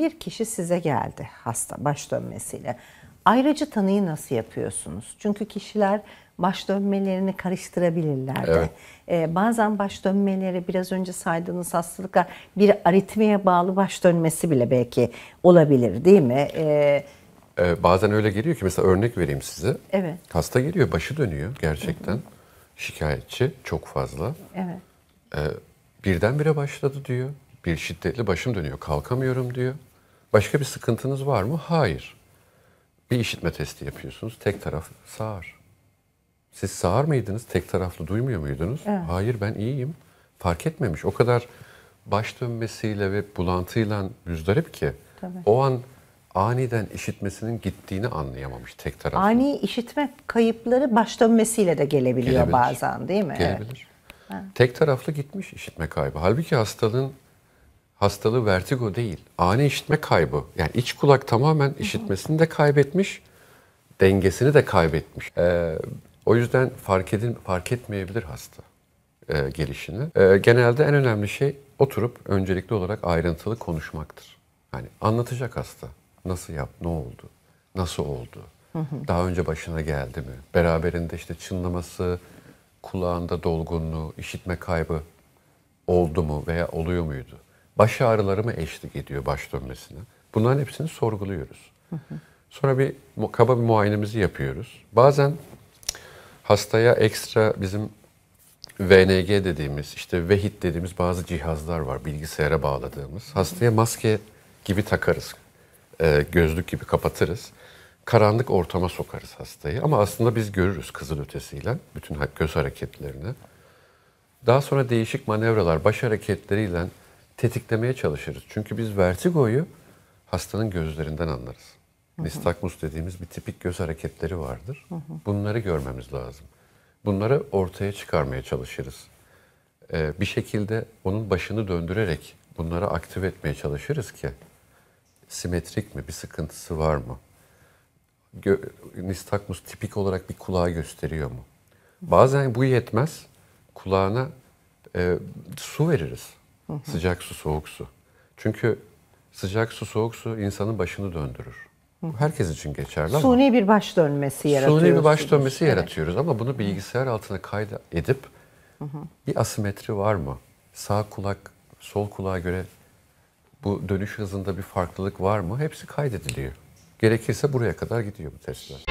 Bir kişi size geldi hasta baş dönmesiyle. Ayrıcı tanıyı nasıl yapıyorsunuz? Çünkü kişiler baş dönmelerini karıştırabilirler Evet. Ee, bazen baş dönmeleri biraz önce saydığınız hastalıklar bir aritmiye bağlı baş dönmesi bile belki olabilir değil mi? Ee, ee, bazen öyle geliyor ki mesela örnek vereyim size. Evet. Hasta geliyor başı dönüyor gerçekten. Hı hı. Şikayetçi çok fazla. Evet. Ee, birdenbire başladı diyor. Bir şiddetli başım dönüyor kalkamıyorum diyor. Başka bir sıkıntınız var mı? Hayır. Bir işitme testi yapıyorsunuz. Tek taraf sağır. Siz sağır mıydınız? Tek taraflı duymuyor muydunuz? Evet. Hayır ben iyiyim. Fark etmemiş. O kadar baş dönmesiyle ve bulantıyla müzdarip ki Tabii. o an aniden işitmesinin gittiğini anlayamamış tek taraflı. Ani işitme kayıpları baş dönmesiyle de gelebiliyor Gelebilir. bazen değil mi? Gelebilir. Evet. Tek taraflı gitmiş işitme kaybı. Halbuki hastalığın hastalığı vertigo değil. Ani işitme kaybı. Yani iç kulak tamamen işitmesini de kaybetmiş, dengesini de kaybetmiş. Ee, o yüzden fark edin fark etmeyebilir hasta e, gelişini. E, genelde en önemli şey oturup öncelikli olarak ayrıntılı konuşmaktır. Yani anlatacak hasta. Nasıl yap, ne oldu, nasıl oldu, daha önce başına geldi mi? Beraberinde işte çınlaması, kulağında dolgunluğu, işitme kaybı oldu mu veya oluyor muydu? baş ağrılarıma eşlik ediyor baş dönmesine. Bunların hepsini sorguluyoruz. Sonra bir kaba bir muayenemizi yapıyoruz. Bazen hastaya ekstra bizim VNG dediğimiz işte VHIT dediğimiz bazı cihazlar var bilgisayara bağladığımız. Hastaya maske gibi takarız. E, gözlük gibi kapatırız. Karanlık ortama sokarız hastayı ama aslında biz görürüz kızıl ötesiyle bütün göz hareketlerini. Daha sonra değişik manevralar, baş hareketleriyle tetiklemeye çalışırız. Çünkü biz vertigoyu hastanın gözlerinden anlarız. Nistagmus dediğimiz bir tipik göz hareketleri vardır. Hı hı. Bunları görmemiz lazım. Bunları ortaya çıkarmaya çalışırız. Ee, bir şekilde onun başını döndürerek bunları aktive etmeye çalışırız ki simetrik mi, bir sıkıntısı var mı? Gö nistagmus tipik olarak bir kulağı gösteriyor mu? Bazen bu yetmez. Kulağına e, su veririz. Hı hı. Sıcak su, soğuk su. Çünkü sıcak su, soğuk su insanın başını döndürür. Bu herkes için geçerli ama... Suni bir baş dönmesi yaratıyoruz. Suni bir baş dönmesi evet. yaratıyoruz ama bunu bilgisayar altına kaydedip bir asimetri var mı? Sağ kulak, sol kulağa göre bu dönüş hızında bir farklılık var mı? Hepsi kaydediliyor. Gerekirse buraya kadar gidiyor bu testler.